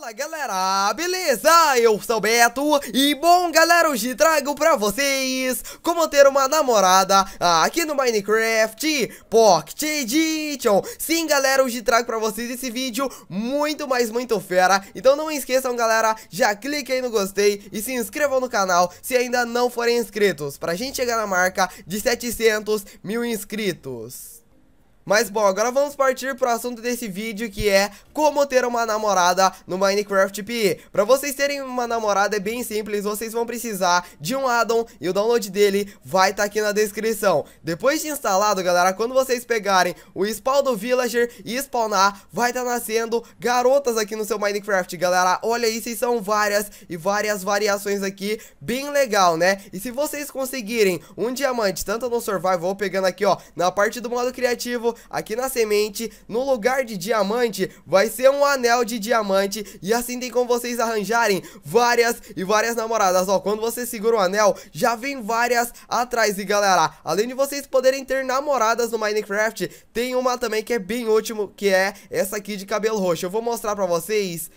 Fala galera, beleza? Eu sou o Beto e bom galera, hoje trago pra vocês como ter uma namorada aqui no Minecraft Pocket Edition Sim galera, hoje trago pra vocês esse vídeo muito, mas muito fera Então não esqueçam galera, já clique aí no gostei e se inscrevam no canal se ainda não forem inscritos Pra gente chegar na marca de 700 mil inscritos mas bom, agora vamos partir para o assunto desse vídeo que é como ter uma namorada no Minecraft PE. Para vocês terem uma namorada é bem simples, vocês vão precisar de um addon e o download dele vai estar tá aqui na descrição. Depois de instalado, galera, quando vocês pegarem o spawn do villager e spawnar, vai estar tá nascendo garotas aqui no seu Minecraft, galera. Olha isso, e são várias e várias variações aqui, bem legal, né? E se vocês conseguirem um diamante, tanto no survival, pegando aqui ó, na parte do modo criativo, novo aqui na semente, no lugar de diamante, vai ser um anel de diamante e assim tem como vocês arranjarem várias e várias namoradas, ó, quando você segura o anel, já vem várias atrás e galera, além de vocês poderem ter namoradas no Minecraft, tem uma também que é bem ótimo que é essa aqui de cabelo roxo, eu vou mostrar pra vocês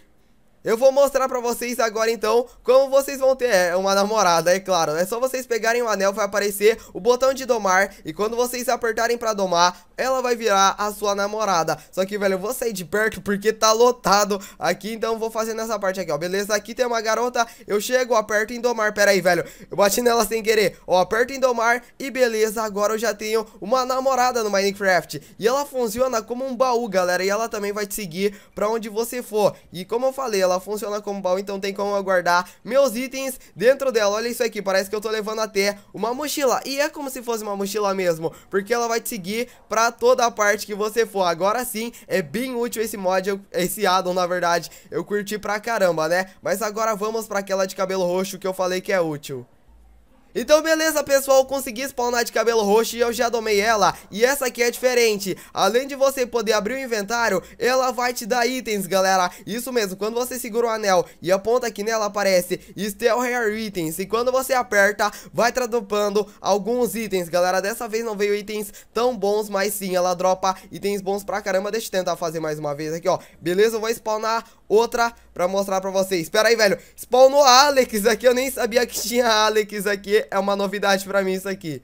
eu vou mostrar pra vocês agora então como vocês vão ter é, uma namorada, é claro. É só vocês pegarem o anel, vai aparecer o botão de domar e quando vocês apertarem pra domar, ela vai virar a sua namorada. Só que, velho, eu vou sair de perto porque tá lotado aqui, então vou fazer nessa parte aqui, ó. Beleza? Aqui tem uma garota, eu chego, aperto em domar. Pera aí, velho, eu bati nela sem querer. Ó, aperto em domar e beleza, agora eu já tenho uma namorada no Minecraft. E ela funciona como um baú, galera, e ela também vai te seguir pra onde você for. E como eu falei, ela ela funciona como baú, então tem como eu guardar meus itens dentro dela. Olha isso aqui, parece que eu tô levando até uma mochila. E é como se fosse uma mochila mesmo, porque ela vai te seguir pra toda a parte que você for. Agora sim, é bem útil esse mod, esse addon, na verdade. Eu curti pra caramba, né? Mas agora vamos pra aquela de cabelo roxo que eu falei que é útil. Então beleza pessoal, consegui spawnar de cabelo roxo e eu já domei ela E essa aqui é diferente Além de você poder abrir o inventário, ela vai te dar itens galera Isso mesmo, quando você segura o anel e aponta aqui nela aparece Steel Rare Itens E quando você aperta, vai tradupando alguns itens galera Dessa vez não veio itens tão bons, mas sim, ela dropa itens bons pra caramba Deixa eu tentar fazer mais uma vez aqui ó Beleza, eu vou spawnar outra pra mostrar pra vocês. Espera aí, velho. Spawnou Alex aqui. Eu nem sabia que tinha Alex aqui. É uma novidade pra mim isso aqui.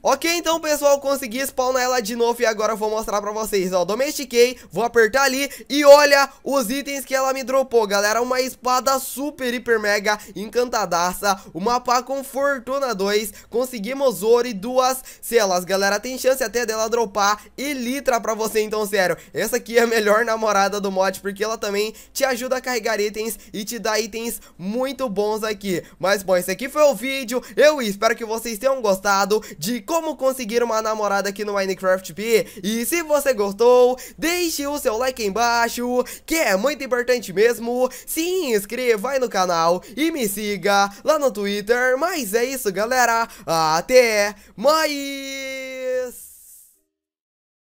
Ok, então, pessoal, consegui spawnar ela de novo e agora eu vou mostrar pra vocês, ó, domestiquei, vou apertar ali e olha os itens que ela me dropou, galera, uma espada super, hiper, mega encantadaça, uma pá com fortuna 2, conseguimos ouro e duas selas, galera, tem chance até dela dropar elitra pra você, então, sério, essa aqui é a melhor namorada do mod, porque ela também te ajuda a carregar itens e te dá itens muito bons aqui, mas, bom, esse aqui foi o vídeo, eu espero que vocês tenham gostado de como conseguir uma namorada aqui no Minecraft P. E se você gostou, deixe o seu like aí embaixo, que é muito importante mesmo. Se inscreva aí no canal e me siga lá no Twitter. Mas é isso, galera. Até mais!